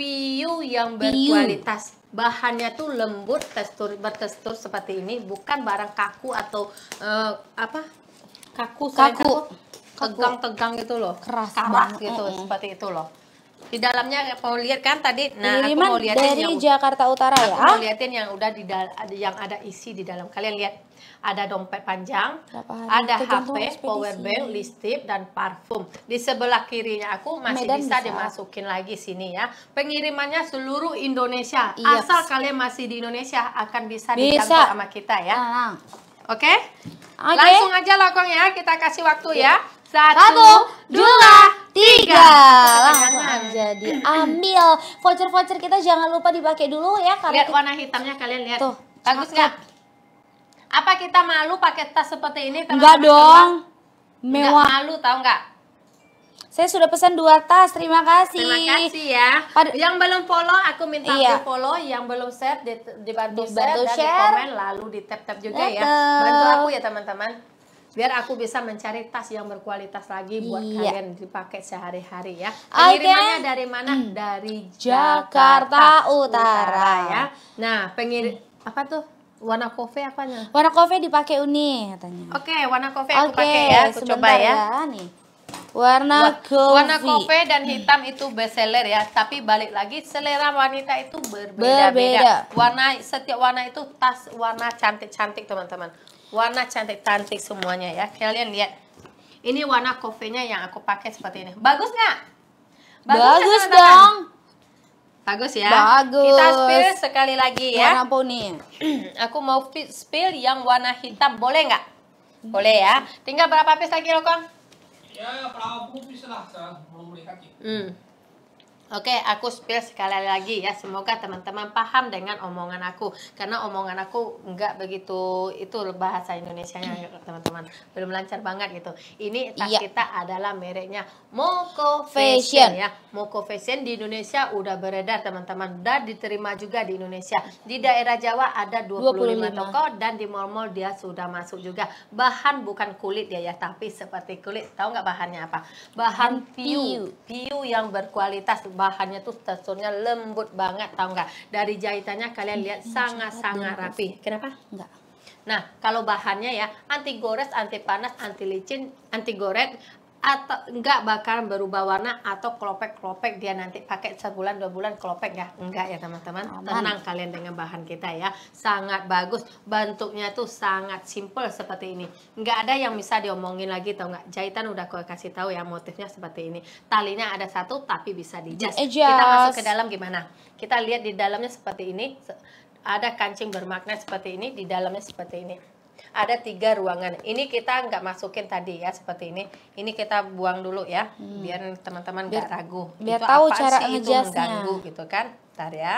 piu yang berkualitas. Bahannya tuh lembut, tekstur bertekstur seperti ini, bukan barang kaku atau uh, apa? Kaku, kaku. Tegang-tegang gitu loh. Keras keras banget. gitu, mm -hmm. seperti itu loh. Di dalamnya mau lihat kan tadi. Nah, aku mau lihatin dari yang, Jakarta Utara aku ya. mau liatin yang udah di yang ada isi di dalam. Kalian lihat ada dompet panjang, ada HP, power bank, listip dan parfum. Di sebelah kirinya aku masih bisa, bisa dimasukin lagi sini ya. Pengirimannya seluruh Indonesia. Iya. Asal kalian masih di Indonesia akan bisa, bisa. dicampur sama kita ya. Ah. Oke? Okay? Okay. Langsung aja lakong ya, kita kasih waktu ya. Satu, Satu dua, dua tiga langsung jadi ambil voucher voucher kita jangan lupa dipakai dulu ya karena lihat warna hitamnya kalian lihat tuh bagus nggak apa kita malu pakai tas seperti ini? Enggak dong. Mewah. Enggak malu tau nggak? Saya sudah pesan dua tas, terima kasih. Terima kasih ya. Pad yang belum follow, aku minta iya. aku follow. Yang belum share, di, dibantu, dibantu share, share. di komen, lalu di tap-tap juga ya. Bantu aku ya teman-teman. Biar aku bisa mencari tas yang berkualitas lagi buat iya. kalian dipakai sehari-hari ya. Pengirimannya okay. dari mana? Hmm. Dari Jakarta, Jakarta Utara. Utara ya. Nah, pengir hmm. apa tuh? Warna kofe apanya? Warna kofe dipakai Uni katanya. Oke, okay, warna kofe aku okay, pakai ya, aku coba ya. ya nih. Warna kofe. Warna kofe dan hitam itu best seller ya, tapi balik lagi selera wanita itu berbeda-beda. Warna setiap warna itu tas warna cantik-cantik teman-teman. Warna cantik-cantik semuanya ya. Kalian lihat. Ini warna kofenya yang aku pakai seperti ini. Bagus nggak? Bagus, Bagus ya, teman -teman? dong. Bagus ya. Bagus. Kita spill sekali lagi ya. Warna poni. Aku mau spill yang warna hitam, boleh nggak? Boleh ya. Tinggal berapa piece lagi, Rokong? Ya, berapa puluh lah. Belum melihat kaki. Hmm. Oke, okay, aku spill sekali lagi ya. Semoga teman-teman paham dengan omongan aku karena omongan aku nggak begitu itu bahasa Indonesia-nya hmm. teman-teman. Belum lancar banget gitu. Ini tas iya. kita adalah mereknya Moko Fashion. ya. Moko Fashion di Indonesia udah beredar teman-teman. Udah diterima juga di Indonesia. Di daerah Jawa ada 25, 25. toko dan di mall-mall dia sudah masuk juga. Bahan bukan kulit dia ya, tapi seperti kulit. Tahu nggak bahannya apa? Bahan piu. Piu yang berkualitas bahannya tuh teksturnya lembut banget tau nggak dari jahitannya kalian iya, lihat iya, sangat-sangat iya, rapi kenapa enggak Nah, kalau bahannya ya, anti gores, anti panas, anti licin, anti goret, atau enggak bakalan berubah warna atau kelopek-kelopek dia nanti pakai sebulan dua bulan kelopek ya enggak ya teman-teman nah, tenang kalian dengan bahan kita ya sangat bagus bentuknya tuh sangat simple seperti ini enggak ada yang bisa diomongin lagi tau enggak jahitan udah gue kasih tahu ya motifnya seperti ini talinya ada satu tapi bisa dijas kita masuk ke dalam gimana kita lihat di dalamnya seperti ini ada kancing bermakna seperti ini di dalamnya seperti ini ada tiga ruangan. Ini kita nggak masukin tadi ya seperti ini. Ini kita buang dulu ya, hmm. biar teman-teman nggak -teman ragu. Biar itu tahu apa cara sih itu mengganggu gitu kan? Ntar ya.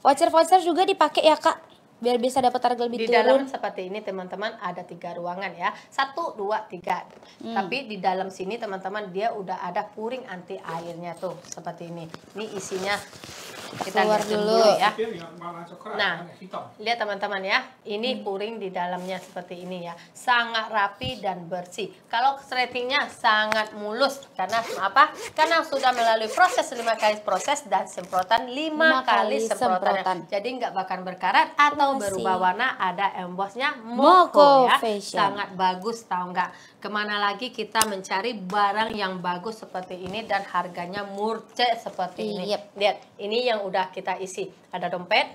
Voucher-voucher juga dipakai ya kak? biar bisa dapat harga lebih di turun. dalam seperti ini teman-teman ada tiga ruangan ya satu dua tiga hmm. tapi di dalam sini teman-teman dia udah ada puring anti airnya tuh seperti ini ini isinya kita keluar dulu. dulu ya, ya nah lihat teman-teman ya ini hmm. puring di dalamnya seperti ini ya sangat rapi dan bersih kalau ratingnya sangat mulus karena apa karena sudah melalui proses lima kali proses dan semprotan lima, lima kali, kali semprotan, ya. semprotan. jadi nggak bakal berkarat atau atau iya Masih. berubah warna ada embossnya Moko, ya. Fashion. Sangat bagus tau nggak? Kemana lagi kita mencari barang yang bagus seperti ini dan harganya murce seperti yep. ini. Iya. Lihat, ini yang udah kita isi. Ada dompet,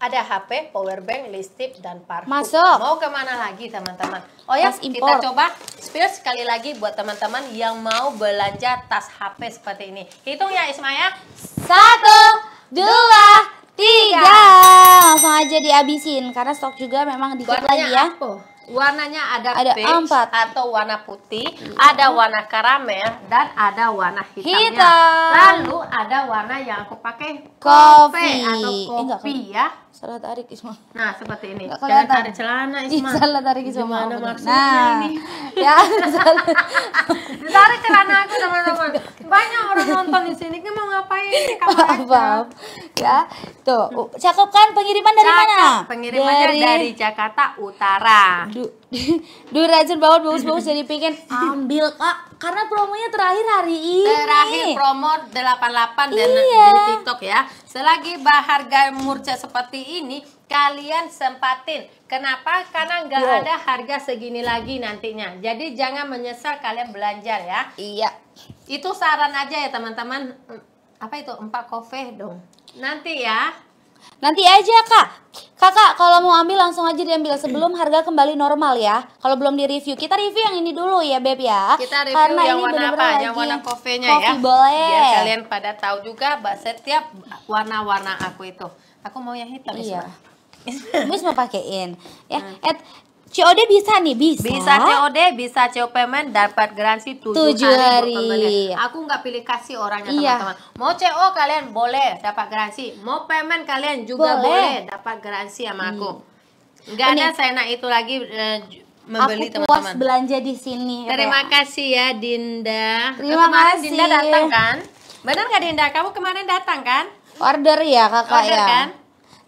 ada HP, power bank, listip dan parfum. Masuk. Mau kemana lagi teman-teman? Oh ya, kita coba spill sekali lagi buat teman-teman yang mau belanja tas HP seperti ini. Hitung ya Ismaya. Satu, dua, dihabisin karena stok juga memang dikit lagi ya. Apa? warnanya ada, ada peach empat. atau warna putih, hmm. ada warna karamel dan ada warna Hitam. Lalu ada warna yang aku pakai kopi atau kopi eh, ya. Salah tarik Isma. Nah, seperti ini. Jangan tarik celana Isma. salah tarik Isma. nah. ini? Ya, salah. tarik celana aku teman-teman. Banyak orang nonton di sini Kita mau ngapain? Apa? Ya. Tuh, hmm. cakep pengiriman dari mana? Pengirimannya dari Jakarta Utara. Du, du rajin banget bagus-bagus jadi pengen ambil kak karena promonya terakhir hari ini. Terakhir promo 88 dan iya. di TikTok ya. Selagi harga murca seperti ini kalian sempatin. Kenapa? Karena nggak wow. ada harga segini lagi nantinya. Jadi jangan menyesal kalian belanja ya. Iya. Itu saran aja ya teman-teman. Apa itu? Empat kofe dong. Nanti ya. Nanti aja kak. Kakak kalau mau ambil langsung aja diambil sebelum harga kembali normal ya. Kalau belum di review kita review yang ini dulu ya beb ya. Kita review Karena yang warna apa? Lagi yang warna kofenya ya. boleh. Biar kalian pada tahu juga setiap warna-warna aku itu. Aku mau yang hitam. Iya. Mus mau pakein ya. Hmm. At COD bisa nih, bisa. Bisa COD, bisa COP men dapat garansi tujuh 7 hari. hari. Aku nggak pilih kasih orangnya iya. teman-teman. Mau CO kalian boleh dapat garansi, mau payment kalian juga boleh, boleh dapat garansi sama aku. Hmm. ada saya nak itu lagi uh, membeli teman-teman. Aku puas belanja di sini. Terima ya. kasih ya Dinda. Terima Kau kemarin kasih. Dinda datang kan? Benar nggak Dinda? Kamu kemarin datang kan? Order ya kakak Order, ya. Kan?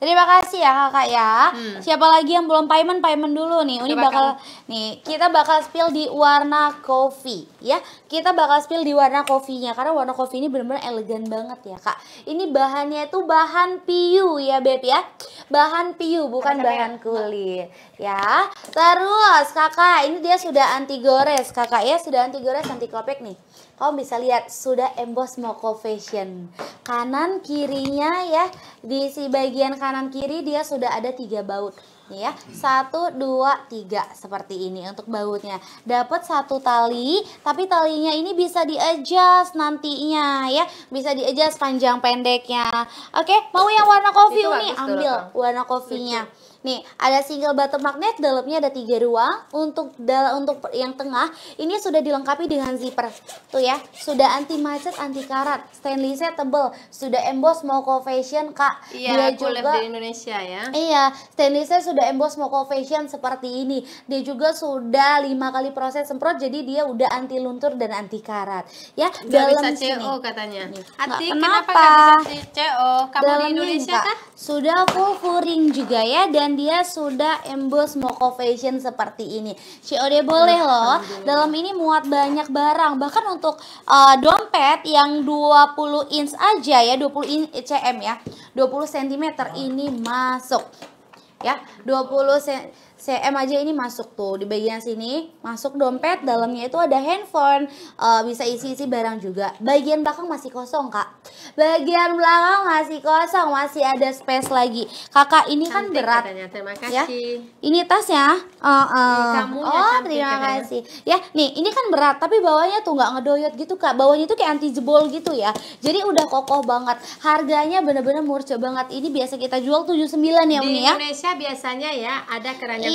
Terima kasih ya kakak ya. Hmm. Siapa lagi yang belum payment payment dulu nih. Uni bakal nih kita bakal spill di warna coffee ya. Kita bakal spill di warna coffee-nya karena warna coffee ini benar-benar elegan banget ya kak. Ini bahannya itu bahan piu ya beb ya. Bahan piu bukan bahan kulit ya. Terus kakak ini dia sudah anti gores kakak ya sudah anti gores anti kopek nih. Kamu bisa lihat sudah emboss moko fashion. Kanan kirinya ya di si bagian kanan kanan kiri dia sudah ada tiga baut nih ya satu dua tiga seperti ini untuk bautnya dapat satu tali tapi talinya ini bisa di adjust nantinya ya bisa di adjust panjang pendeknya oke mau yang warna kopi ini ambil warna kofinya Lucu Nih, ada single bottom magnet, dalamnya ada tiga ruang. Untuk untuk yang tengah, ini sudah dilengkapi dengan zipper. Tuh ya, sudah anti macet, anti karat. Stainlessnya tebel, sudah emboss Moko Fashion, Kak. Iya, Dia juga iya Indonesia ya. Iya, stainlessnya sudah emboss Moko Fashion seperti ini. Dia juga sudah lima kali proses semprot, jadi dia udah anti luntur dan anti karat. Ya, gak dalam bisa CO katanya. Nih, Hati, kenapa? kenapa gak bisa CO? Kamu di Indonesia ini, kah? Sudah full full ring juga ya dan dia sudah embos Moko Fashion seperti ini. COD boleh loh. Dalam ini muat banyak barang. Bahkan untuk uh, dompet yang 20 inch aja ya, 20 in cm ya. 20 cm ini masuk. Ya, 20 cm CM aja ini masuk tuh di bagian sini masuk dompet dalamnya itu ada handphone uh, bisa isi-isi barang juga bagian belakang masih kosong kak bagian belakang masih kosong masih ada space lagi kakak ini kan cantik kan berat katanya. terima ya. kasih ya. ini tasnya uh, eh, uh. Eh. Kamu oh terima kasih ya nih ini kan berat tapi bawahnya tuh nggak ngedoyot gitu kak bawahnya tuh kayak anti jebol gitu ya jadi udah kokoh banget harganya bener-bener murah banget ini biasa kita jual 79 ya di Uni ya Indonesia biasanya ya ada keranjang